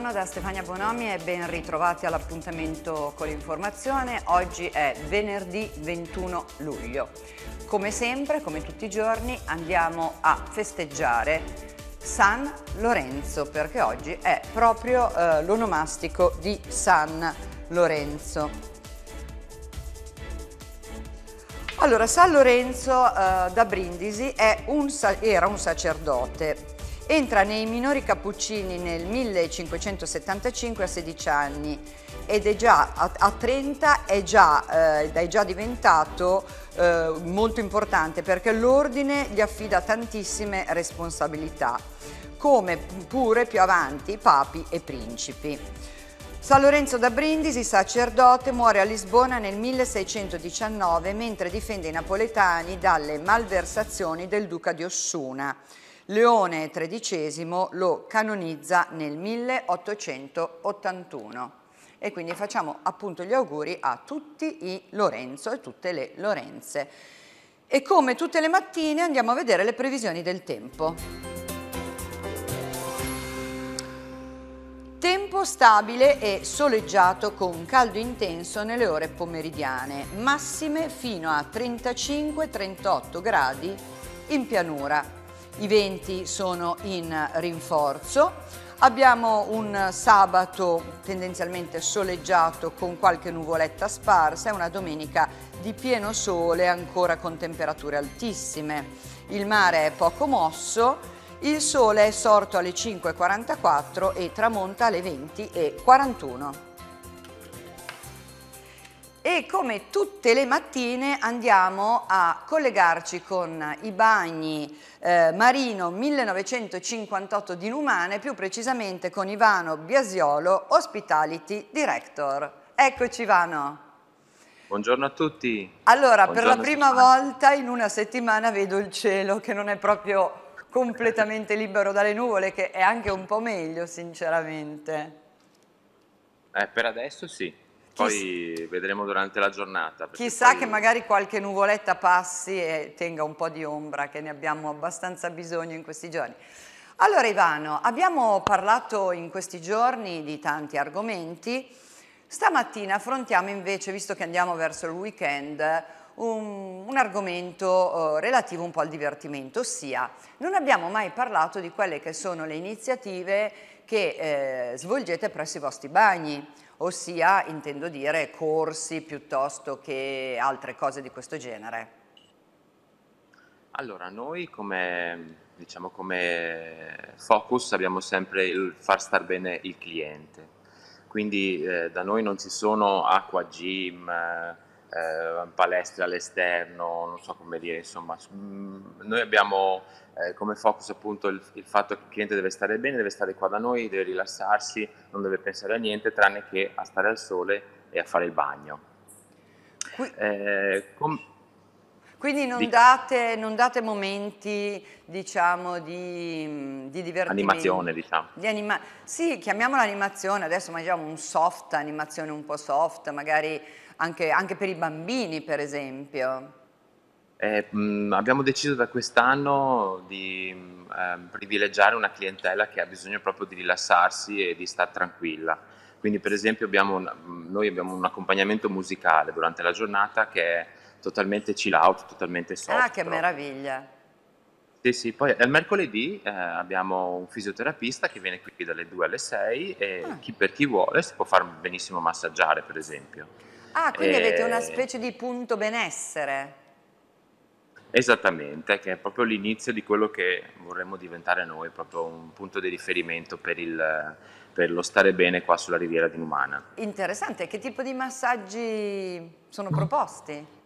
buongiorno da Stefania Bonomi e ben ritrovati all'appuntamento con l'informazione. Oggi è venerdì 21 luglio. Come sempre, come tutti i giorni, andiamo a festeggiare San Lorenzo perché oggi è proprio eh, l'onomastico di San Lorenzo. Allora, San Lorenzo eh, da Brindisi un, era un sacerdote Entra nei minori cappuccini nel 1575 a 16 anni ed è già a, 30 è già, eh, è già diventato eh, molto importante perché l'ordine gli affida tantissime responsabilità, come pure più avanti papi e principi. San Lorenzo da Brindisi, sacerdote, muore a Lisbona nel 1619 mentre difende i napoletani dalle malversazioni del duca di Ossuna. Leone XIII lo canonizza nel 1881 e quindi facciamo appunto gli auguri a tutti i Lorenzo e tutte le Lorenze. E come tutte le mattine andiamo a vedere le previsioni del tempo. Tempo stabile e soleggiato con caldo intenso nelle ore pomeridiane, massime fino a 35-38 gradi in pianura i venti sono in rinforzo. Abbiamo un sabato tendenzialmente soleggiato con qualche nuvoletta sparsa e una domenica di pieno sole ancora con temperature altissime. Il mare è poco mosso, il sole è sorto alle 5.44 e tramonta alle 20.41 e come tutte le mattine andiamo a collegarci con i bagni eh, Marino 1958 di Numane, più precisamente con Ivano Biasiolo, Hospitality Director. Eccoci Ivano. Buongiorno a tutti. Allora, Buongiorno per la prima volta in una settimana vedo il cielo che non è proprio completamente libero dalle nuvole, che è anche un po' meglio sinceramente. Eh, per adesso sì. Poi vedremo durante la giornata. Chissà poi... che magari qualche nuvoletta passi e tenga un po' di ombra, che ne abbiamo abbastanza bisogno in questi giorni. Allora Ivano, abbiamo parlato in questi giorni di tanti argomenti, stamattina affrontiamo invece, visto che andiamo verso il weekend, un, un argomento eh, relativo un po' al divertimento, ossia non abbiamo mai parlato di quelle che sono le iniziative che eh, svolgete presso i vostri bagni, ossia intendo dire corsi piuttosto che altre cose di questo genere. Allora, noi come, diciamo, come focus abbiamo sempre il far star bene il cliente, quindi eh, da noi non ci sono acqua, gym, eh, palestre all'esterno, non so come dire, insomma, mm, noi abbiamo eh, come focus appunto il, il, fatto che il cliente deve stare bene, deve stare qua da noi, deve rilassarsi, non deve pensare a niente tranne che a stare al sole e a fare il bagno. Eh, com- quindi non, di... date, non date, momenti, diciamo, di, di divertimento. Animazione, diciamo. Di anima... Sì, chiamiamola animazione, adesso mangiamo un soft, animazione un po' soft, magari anche, anche per i bambini, per esempio. Eh, mh, mm, abbiamo deciso da quest'anno di eh, privilegiare una clientela che ha bisogno proprio di rilassarsi e di stare tranquilla. Quindi per esempio abbiamo una, mm, noi abbiamo un accompagnamento musicale durante la giornata che è totalmente chill out, totalmente soft. Ah, che meraviglia! Sì, sì, poi il mercoledì eh, abbiamo un fisioterapista che viene qui dalle 2 alle 6 e ah. chi, per chi vuole si può far benissimo massaggiare, per esempio. Ah, quindi e... Eh, avete una specie di punto benessere. Esattamente, che è proprio l'inizio di quello che vorremmo diventare noi, proprio un punto di riferimento per, il, per lo stare bene qua sulla riviera di Numana. Interessante, che tipo di massaggi sono proposti?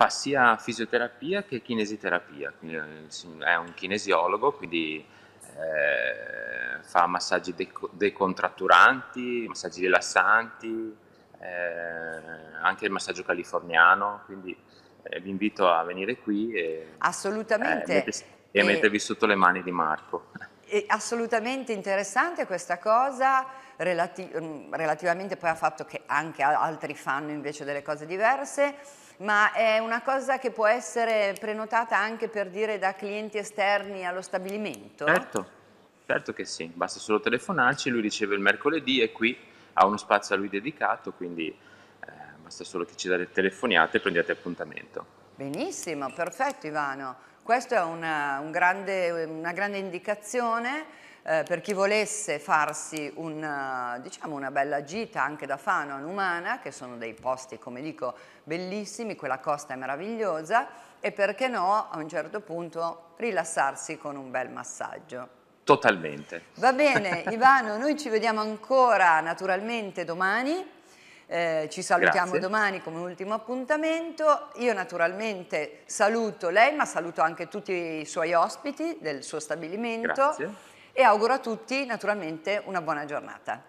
fa sia fisioterapia che kinesiterapia, eh, è un kinesiologo, quindi eh, fa massaggi decontratturanti, massaggi rilassanti, eh, anche il massaggio californiano, quindi eh, vi invito a venire qui e, Assolutamente. Eh, Mettersi, e mettervi sotto le mani di Marco. È assolutamente interessante questa cosa, relati- mm, relativamente poi al fatto che anche altri fanno invece delle cose diverse ma è una cosa che può essere prenotata anche per dire da clienti esterni allo stabilimento? Certo, certo che sì, basta solo telefonarci, lui riceve il mercoledì e qui ha uno spazio a lui dedicato, quindi eh, basta solo che ci date telefoniate e prendiate appuntamento. Benissimo, perfetto Ivano, questa è una, un grande, una grande indicazione eh, per chi volesse farsi una, eh, diciamo una bella gita anche da Fano a Numana, che sono dei posti, come dico, bellissimi, quella costa è meravigliosa, e perché no, a un certo punto, rilassarsi con un bel massaggio. Totalmente. Va bene, Ivano, noi ci vediamo ancora naturalmente domani. Eh, ci salutiamo Grazie. domani come ultimo appuntamento. Io naturalmente saluto lei, ma saluto anche tutti i suoi ospiti del suo stabilimento. Grazie e auguro a tutti naturalmente una buona giornata.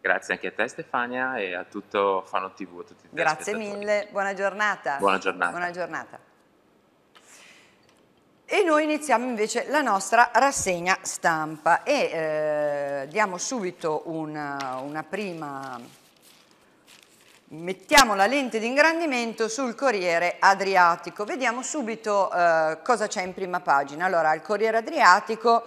Grazie anche a te Stefania e a tutto Fano TV. A tutti Grazie mille, buona giornata. Buona giornata. Buona giornata. E noi iniziamo invece la nostra rassegna stampa e eh, diamo subito una, una prima, mettiamo la lente di ingrandimento sul Corriere Adriatico, vediamo subito eh, cosa c'è in prima pagina. Allora, il Corriere Adriatico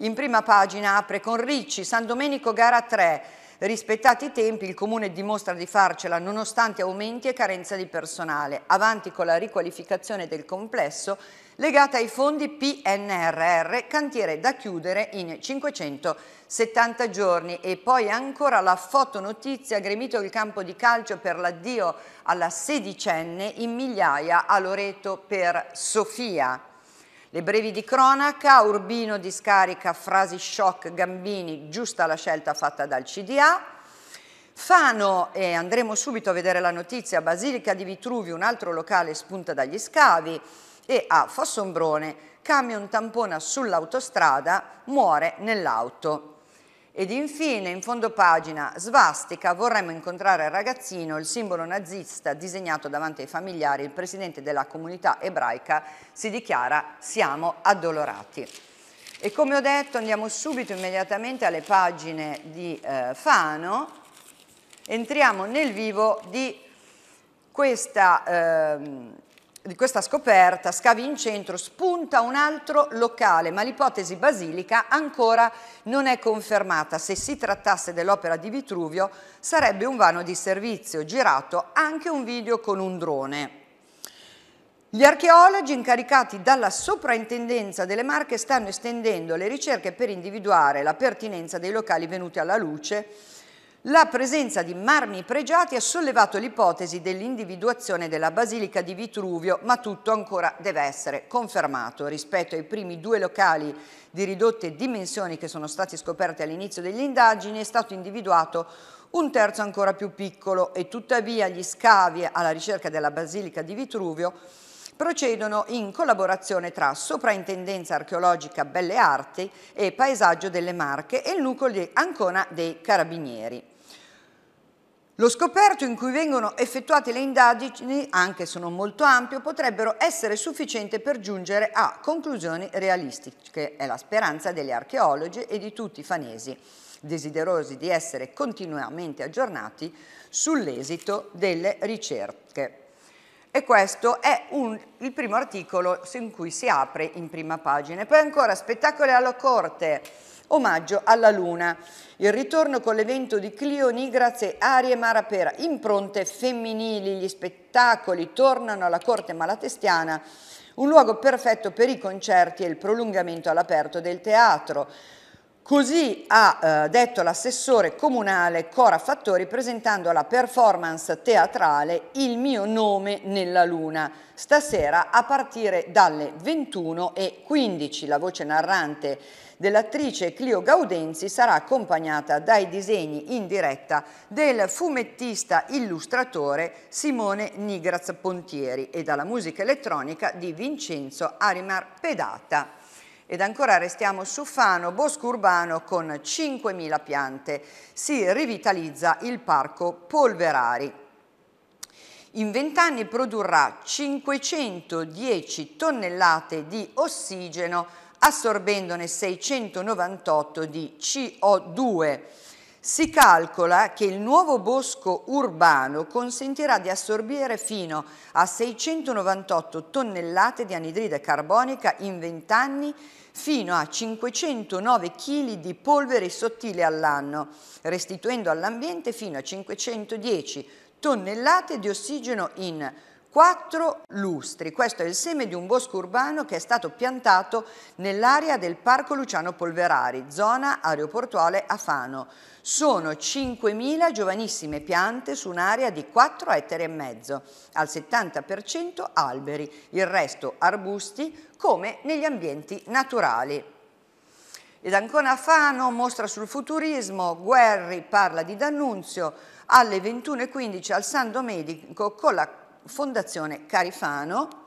in prima pagina apre con Ricci, San Domenico gara 3. Rispettati i tempi, il Comune dimostra di farcela nonostante aumenti e carenza di personale. Avanti con la riqualificazione del complesso legata ai fondi PNRR, cantiere da chiudere in 570 giorni. E poi ancora la fotonotizia, gremito il campo di calcio per l'addio alla sedicenne in migliaia a Loreto per Sofia. Le brevi di cronaca, Urbino discarica frasi shock Gambini, giusta la scelta fatta dal CDA. Fano, e andremo subito a vedere la notizia, Basilica di Vitruvio, un altro locale spunta dagli scavi. E a Fossombrone, camion tampona sull'autostrada, muore nell'auto. Ed infine, in fondo pagina, svastica, vorremmo incontrare il ragazzino, il simbolo nazista disegnato davanti ai familiari, il presidente della comunità ebraica si dichiara siamo addolorati. E come ho detto andiamo subito immediatamente alle pagine di eh, Fano, entriamo nel vivo di questa... Eh, di questa scoperta, scavi in centro, spunta un altro locale, ma l'ipotesi basilica ancora non è confermata. Se si trattasse dell'opera di Vitruvio sarebbe un vano di servizio, girato anche un video con un drone. Gli archeologi incaricati dalla soprintendenza delle Marche stanno estendendo le ricerche per individuare la pertinenza dei locali venuti alla luce la presenza di marmi pregiati ha sollevato l'ipotesi dell'individuazione della Basilica di Vitruvio, ma tutto ancora deve essere confermato rispetto ai primi due locali di ridotte dimensioni che sono stati scoperti all'inizio delle indagini è stato individuato un terzo ancora più piccolo e tuttavia gli scavi alla ricerca della Basilica di Vitruvio procedono in collaborazione tra Soprintendenza Archeologica Belle Arti e Paesaggio delle Marche e il nucleo di Ancona dei Carabinieri. Lo scoperto in cui vengono effettuate le indagini, anche se non molto ampio, potrebbero essere sufficienti per giungere a conclusioni realistiche. È la speranza degli archeologi e di tutti i fanesi, desiderosi di essere continuamente aggiornati sull'esito delle ricerche. E questo è un, il primo articolo in cui si apre in prima pagina. E poi ancora spettacoli alla corte Omaggio alla Luna. Il ritorno con l'evento di Clio Nigraz e Mara Marapera, impronte femminili, gli spettacoli tornano alla corte malatestiana un luogo perfetto per i concerti e il prolungamento all'aperto del teatro. Così ha eh, detto l'assessore comunale Cora Fattori presentando la performance teatrale Il mio nome nella luna, stasera a partire dalle 21.15. La voce narrante dell'attrice Clio Gaudenzi sarà accompagnata dai disegni in diretta del fumettista illustratore Simone Nigraz Pontieri e dalla musica elettronica di Vincenzo Arimar Pedata. Ed ancora restiamo su Fano, bosco urbano con 5.000 piante. Si rivitalizza il parco Polverari. In 20 anni produrrà 510 tonnellate di ossigeno assorbendone 698 di CO2. Si calcola che il nuovo bosco urbano consentirà di assorbire fino a 698 tonnellate di anidride carbonica in 20 anni fino a 509 kg di polvere sottile all'anno, restituendo all'ambiente fino a 510 tonnellate di ossigeno in quattro lustri. Questo è il seme di un bosco urbano che è stato piantato nell'area del Parco Luciano Polverari, zona aeroportuale a Fano. Sono 5.000 giovanissime piante su un'area di 4 ettari e mezzo, al 70% alberi, il resto arbusti come negli ambienti naturali. Ed ancora Fano mostra sul futurismo, Guerri parla di D'Annunzio alle 21.15 al San Domenico con la Fondazione Carifano.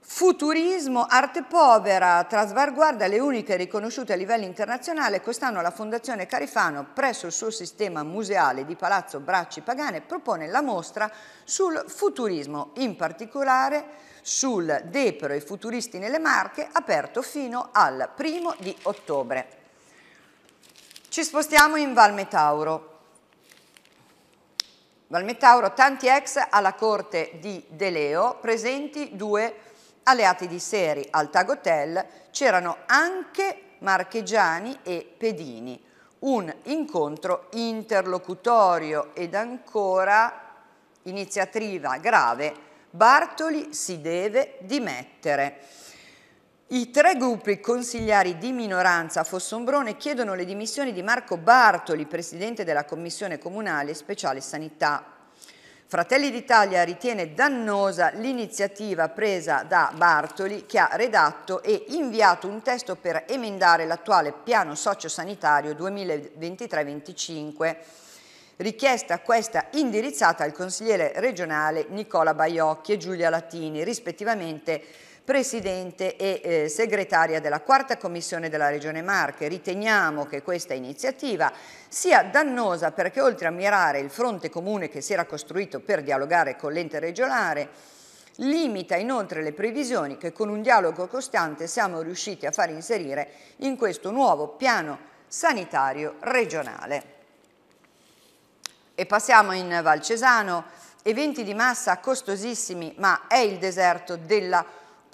Futurismo, arte povera, trasvarguarda le uniche riconosciute a livello internazionale, quest'anno la Fondazione Carifano, presso il suo sistema museale di Palazzo Bracci Pagane, propone la mostra sul futurismo, in particolare sul Depero e futuristi nelle Marche, aperto fino al primo di ottobre. Ci spostiamo in Valmetauro. Valmetauro, tanti ex alla corte di Deleo, presenti due alleati di Seri. Al Tagotel c'erano anche Marchegiani e Pedini. Un incontro interlocutorio ed ancora iniziativa grave. Bartoli si deve dimettere. I tre gruppi consigliari di minoranza a Fossombrone chiedono le dimissioni di Marco Bartoli, presidente della Commissione Comunale Speciale Sanità. Fratelli d'Italia ritiene dannosa l'iniziativa presa da Bartoli che ha redatto e inviato un testo per emendare l'attuale piano sociosanitario 2023-25, richiesta questa indirizzata al consigliere regionale Nicola Baiocchi e Giulia Latini, rispettivamente presidente e eh, segretaria della quarta commissione della Regione Marche. Riteniamo che questa iniziativa sia dannosa perché oltre a mirare il fronte comune che si era costruito per dialogare con l'ente regionale, limita inoltre le previsioni che con un dialogo costante siamo riusciti a far inserire in questo nuovo piano sanitario regionale. E passiamo in Valcesano, eventi di massa costosissimi, ma è il deserto della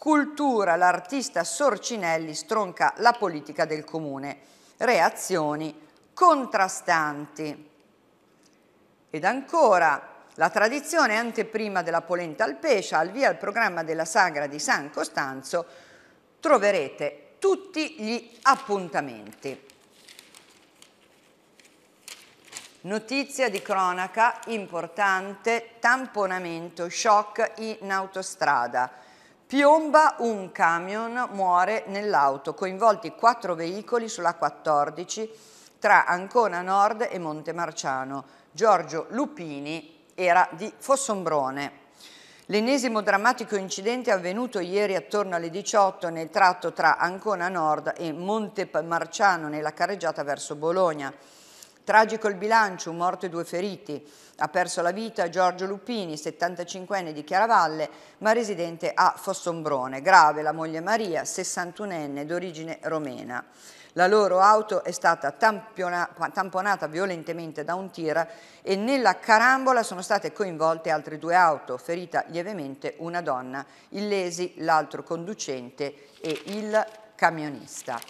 Cultura, l'artista Sorcinelli stronca la politica del comune. Reazioni contrastanti. Ed ancora, la tradizione anteprima della polenta al pesce, al via al programma della sagra di San Costanzo, troverete tutti gli appuntamenti. Notizia di cronaca importante, tamponamento, shock in autostrada. Piomba un camion, muore nell'auto, coinvolti quattro veicoli sulla 14 tra Ancona Nord e Montemarciano. Giorgio Lupini era di Fossombrone. L'ennesimo drammatico incidente è avvenuto ieri attorno alle 18 nel tratto tra Ancona Nord e Montemarciano nella carreggiata verso Bologna. Tragico il bilancio, un morto e due feriti. Ha perso la vita Giorgio Lupini, 75enne di Chiaravalle, ma residente a Fossombrone. Grave la moglie Maria, 61enne d'origine romena. La loro auto è stata tamponata violentemente da un tir e nella carambola sono state coinvolte altre due auto, ferita lievemente una donna, illesi l'altro conducente e il camionista.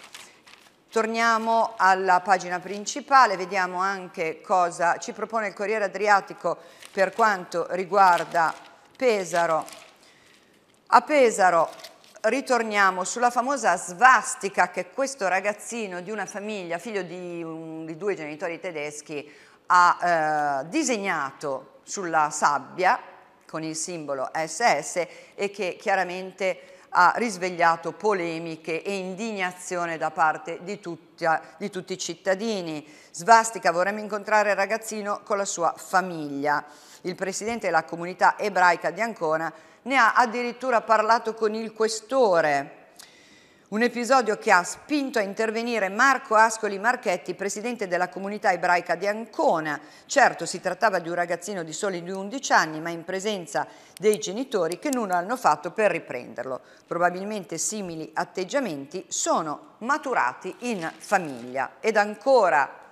Torniamo alla pagina principale, vediamo anche cosa ci propone il Corriere Adriatico per quanto riguarda Pesaro. A Pesaro ritorniamo sulla famosa svastica che questo ragazzino di una famiglia, figlio di, un, di due genitori tedeschi, ha eh, disegnato sulla sabbia con il simbolo SS e che chiaramente ha risvegliato polemiche e indignazione da parte di, tutta, di tutti i cittadini. Svastica vorremmo incontrare il ragazzino con la sua famiglia. Il presidente della comunità ebraica di Ancona ne ha addirittura parlato con il questore un episodio che ha spinto a intervenire Marco Ascoli Marchetti, presidente della comunità ebraica di Ancona. Certo, si trattava di un ragazzino di soli 11 anni, ma in presenza dei genitori che nulla hanno fatto per riprenderlo. Probabilmente simili atteggiamenti sono maturati in famiglia. Ed ancora...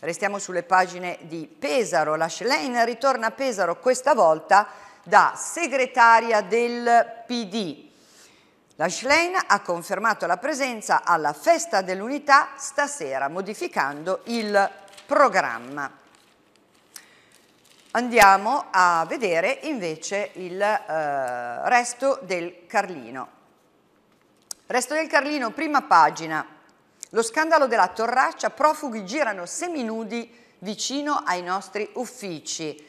Restiamo sulle pagine di Pesaro, la Schlein ritorna a Pesaro questa volta da segretaria del PD, la Schlein ha confermato la presenza alla Festa dell'Unità stasera, modificando il programma. Andiamo a vedere invece il eh, resto del Carlino. Resto del Carlino, prima pagina. Lo scandalo della Torraccia, profughi girano seminudi vicino ai nostri uffici.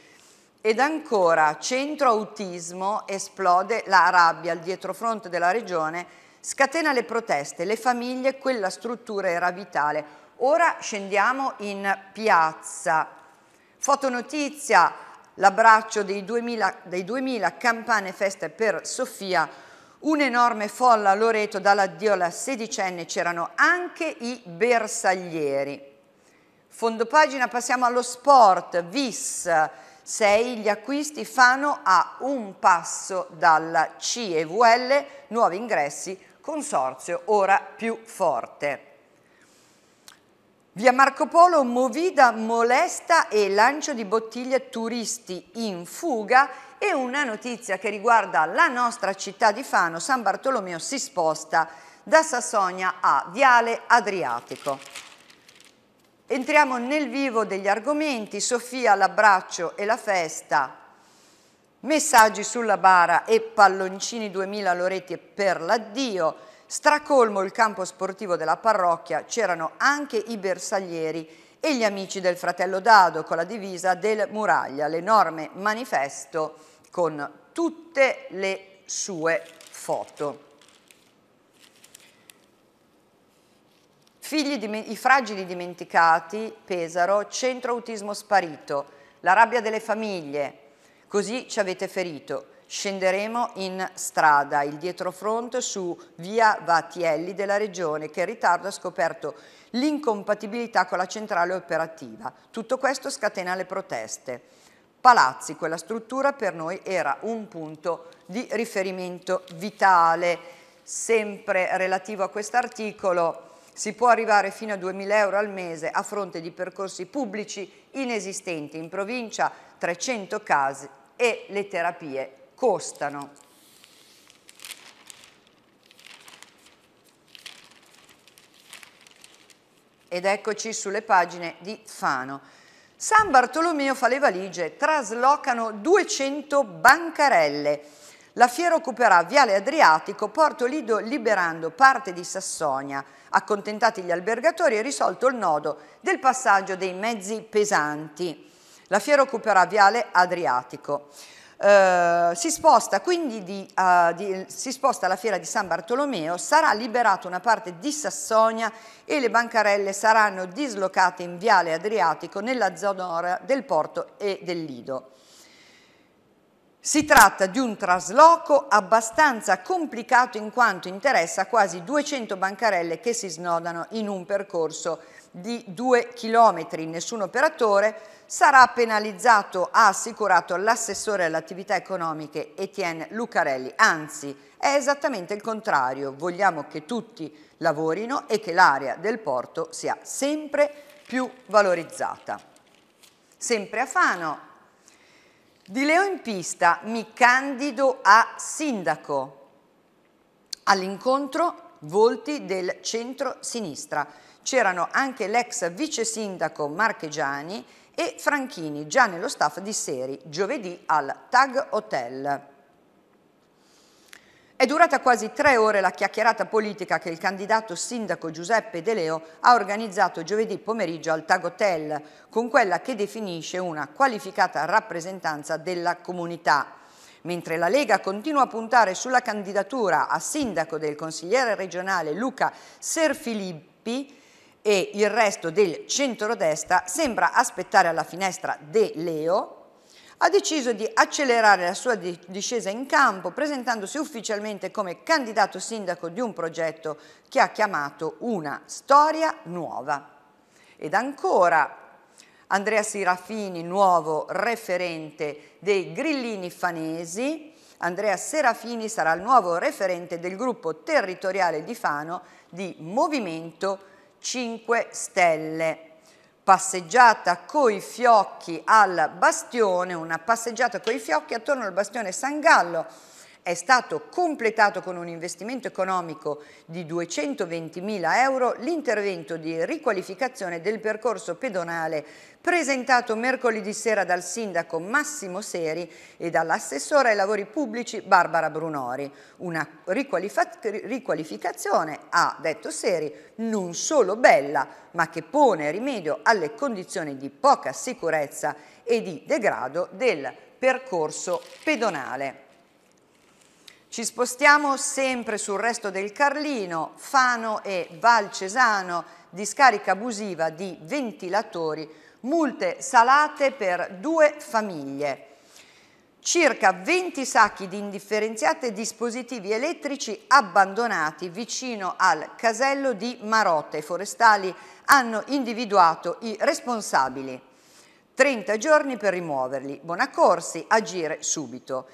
Ed ancora, centro autismo, esplode la rabbia al dietrofront della regione, scatena le proteste, le famiglie, quella struttura era vitale. Ora scendiamo in piazza. Fotonotizia, l'abbraccio dei 2000, dei 2000 campane feste per Sofia, un'enorme folla a Loreto, dall'addio alla sedicenne c'erano anche i bersaglieri. Fondopagina passiamo allo sport, VIS, 6 gli acquisti Fano a un passo dalla CEVL, nuovi ingressi, consorzio ora più forte. Via Marco Polo, Movida molesta e lancio di bottiglie turisti in fuga e una notizia che riguarda la nostra città di Fano, San Bartolomeo si sposta da Sassonia a Viale Adriatico. Entriamo nel vivo degli argomenti, Sofia, l'abbraccio e la festa, messaggi sulla bara e palloncini 2000 Loretti per l'addio, stracolmo il campo sportivo della parrocchia, c'erano anche i bersaglieri e gli amici del fratello Dado con la divisa del Muraglia, l'enorme manifesto con tutte le sue foto. Figli di, I fragili dimenticati, Pesaro, centro autismo sparito, la rabbia delle famiglie, così ci avete ferito. Scenderemo in strada, il dietrofront su via Vatielli della Regione che in ritardo ha scoperto l'incompatibilità con la centrale operativa. Tutto questo scatena le proteste. Palazzi, quella struttura per noi era un punto di riferimento vitale. Sempre relativo a quest'articolo, si può arrivare fino a 2.000 euro al mese a fronte di percorsi pubblici inesistenti. In provincia 300 casi e le terapie costano. Ed eccoci sulle pagine di Fano. San Bartolomeo fa le valigie, traslocano 200 bancarelle. La fiera occuperà Viale Adriatico, Porto Lido liberando parte di Sassonia. Accontentati gli albergatori è risolto il nodo del passaggio dei mezzi pesanti. La fiera occuperà Viale Adriatico. Uh, si sposta quindi di, uh, di, si sposta alla fiera di San Bartolomeo, sarà liberata una parte di Sassonia e le bancarelle saranno dislocate in viale Adriatico nella zona del porto e del Lido. Si tratta di un trasloco abbastanza complicato in quanto interessa quasi 200 bancarelle che si snodano in un percorso di 2 km. Nessun operatore sarà penalizzato, ha assicurato l'assessore alle attività economiche Etienne Lucarelli. Anzi, è esattamente il contrario. Vogliamo che tutti lavorino e che l'area del porto sia sempre più valorizzata. Sempre a Fano, di Leo in pista mi candido a sindaco. All'incontro volti del centro-sinistra. C'erano anche l'ex vice sindaco Marchegiani e Franchini, già nello staff di Seri, giovedì al Tag Hotel. È durata quasi tre ore la chiacchierata politica che il candidato sindaco Giuseppe De Leo ha organizzato giovedì pomeriggio al Tag Hotel, con quella che definisce una qualificata rappresentanza della comunità. Mentre la Lega continua a puntare sulla candidatura a sindaco del consigliere regionale Luca Serfilippi, e il resto del centrodestra sembra aspettare alla finestra De Leo ha deciso di accelerare la sua discesa in campo presentandosi ufficialmente come candidato sindaco di un progetto che ha chiamato Una Storia Nuova. Ed ancora Andrea Serafini, nuovo referente dei Grillini Fanesi, Andrea Serafini sarà il nuovo referente del gruppo territoriale di Fano di Movimento 5 Stelle passeggiata coi fiocchi al bastione, una passeggiata coi fiocchi attorno al bastione San Gallo, è stato completato con un investimento economico di 220.000 euro l'intervento di riqualificazione del percorso pedonale presentato mercoledì sera dal sindaco Massimo Seri e dall'assessore ai lavori pubblici Barbara Brunori. Una riqualificazione, ha detto Seri, non solo bella, ma che pone rimedio alle condizioni di poca sicurezza e di degrado del percorso pedonale. Ci spostiamo sempre sul resto del Carlino, Fano e Valcesano, discarica abusiva di ventilatori, multe salate per due famiglie. Circa 20 sacchi di indifferenziate dispositivi elettrici abbandonati vicino al casello di Marotte. I forestali hanno individuato i responsabili. 30 giorni per rimuoverli. Bonaccorsi, agire subito.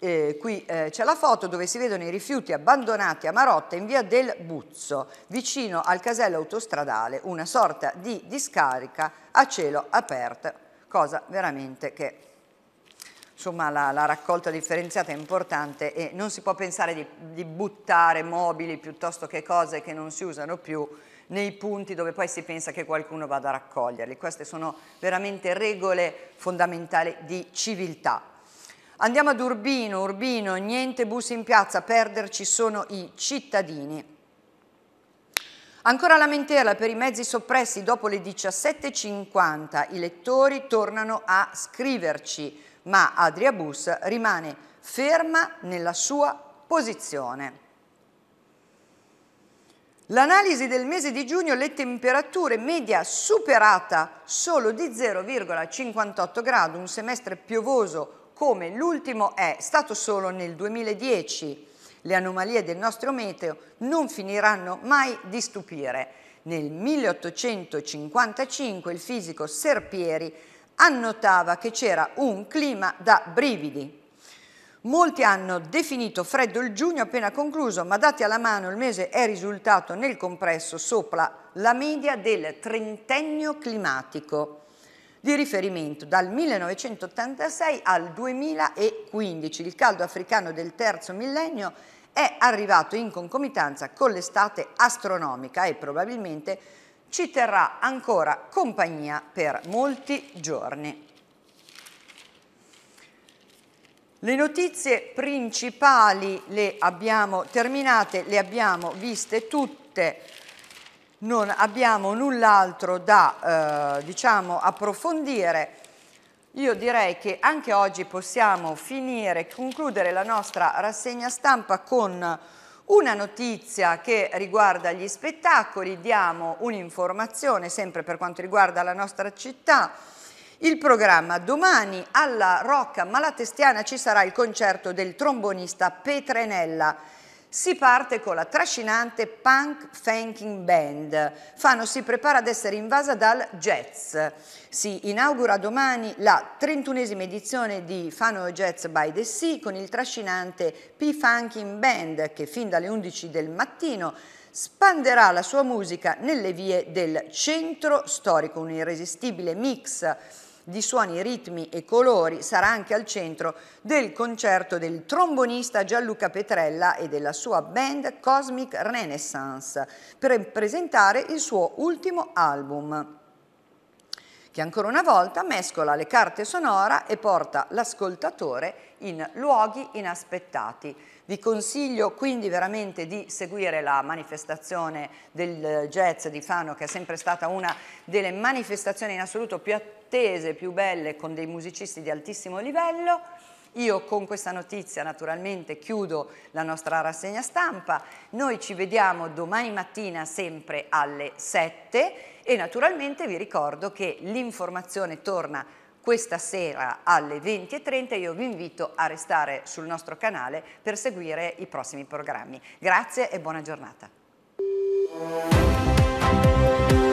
Eh, qui eh, c'è la foto dove si vedono i rifiuti abbandonati a Marotta in via del Buzzo, vicino al casello autostradale, una sorta di discarica a cielo aperto, cosa veramente che insomma la, la raccolta differenziata è importante e non si può pensare di, di buttare mobili piuttosto che cose che non si usano più nei punti dove poi si pensa che qualcuno vada a raccoglierli. Queste sono veramente regole fondamentali di civiltà. Andiamo ad Urbino, Urbino, niente bus in piazza, perderci sono i cittadini. Ancora lamentela per i mezzi soppressi dopo le 17.50, i lettori tornano a scriverci, ma Adria Adriabus rimane ferma nella sua posizione. L'analisi del mese di giugno le temperature media superata solo di 0,58 gradi, un semestre piovoso come l'ultimo è stato solo nel 2010 le anomalie del nostro meteo non finiranno mai di stupire. Nel 1855 il fisico Serpieri annotava che c'era un clima da brividi. Molti hanno definito freddo il giugno appena concluso, ma dati alla mano il mese è risultato nel compresso sopra la media del trentennio climatico di riferimento dal 1986 al 2015. Il caldo africano del terzo millennio è arrivato in concomitanza con l'estate astronomica e probabilmente ci terrà ancora compagnia per molti giorni. Le notizie principali le abbiamo terminate, le abbiamo viste tutte non abbiamo null'altro da eh, diciamo, approfondire. Io direi che anche oggi possiamo finire, concludere la nostra rassegna stampa con una notizia che riguarda gli spettacoli, diamo un'informazione sempre per quanto riguarda la nostra città. Il programma domani alla Rocca Malatestiana ci sarà il concerto del trombonista Petrenella si parte con la trascinante Punk thinking Band. Fano si prepara ad essere invasa dal jazz. Si inaugura domani la 31esima edizione di Fano Jazz by the Sea con il trascinante P-Funking Band che fin dalle 11 del mattino spanderà la sua musica nelle vie del centro storico, un irresistibile mix di suoni, ritmi e colori sarà anche al centro del concerto del trombonista Gianluca Petrella e della sua band Cosmic Renaissance per presentare il suo ultimo album che ancora una volta mescola le carte sonora e porta l'ascoltatore in luoghi inaspettati. Vi consiglio quindi veramente di seguire la manifestazione del eh, jazz di Fano che è sempre stata una delle manifestazioni in assoluto più attese, più belle con dei musicisti di altissimo livello io con questa notizia naturalmente chiudo la nostra rassegna stampa, noi ci vediamo domani mattina sempre alle 7 e naturalmente vi ricordo che l'informazione torna questa sera alle 20.30 io vi invito a restare sul nostro canale per seguire i prossimi programmi. Grazie e buona giornata.